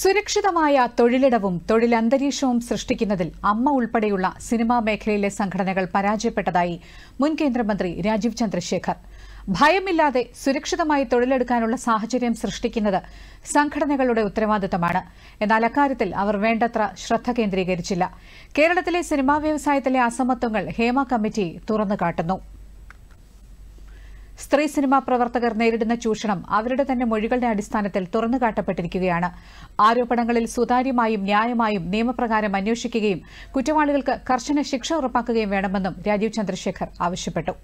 സുരക്ഷിതമായ തൊഴിലിടവും തൊഴിലന്തരീക്ഷവും സൃഷ്ടിക്കുന്നതിൽ അമ്മ ഉൾപ്പെടെയുള്ള സിനിമാ മേഖലയിലെ സംഘടനകൾ പരാജയപ്പെട്ടതായി മുൻ കേന്ദ്രമന്ത്രി രാജീവ് ചന്ദ്രശേഖർ ഭയമില്ലാതെ സുരക്ഷിതമായി തൊഴിലെടുക്കാനുള്ള സാഹചര്യം സൃഷ്ടിക്കുന്നത് സംഘടനകളുടെ ഉത്തരവാദിത്തമാണ് എന്നാൽ അക്കാര്യത്തിൽ അവർ വേണ്ടത്ര ശ്രദ്ധ കേന്ദ്രീകരിച്ചില്ല കേരളത്തിലെ സിനിമാ വ്യവസായത്തിലെ അസമത്വങ്ങൾ ഹേമ കമ്മിറ്റി തുറന്നുകാട്ടുന്നു സ്ത്രീ സിനിമാ പ്രവർത്തകർ നേരിടുന്ന ചൂഷണം അവരുടെ തന്നെ മൊഴികളുടെ അടിസ്ഥാനത്തിൽ തുറന്നുകാട്ടപ്പെട്ടിരിക്കുകയാണ് ആരോപണങ്ങളിൽ സുതാര്യമായും ന്യായമായും നിയമപ്രകാരം അന്വേഷിക്കുകയും കുറ്റവാളികൾക്ക് കർശന ശിക്ഷ ഉറപ്പാക്കുകയും വേണമെന്നും രാജീവ് ചന്ദ്രശേഖർ ആവശ്യപ്പെട്ടു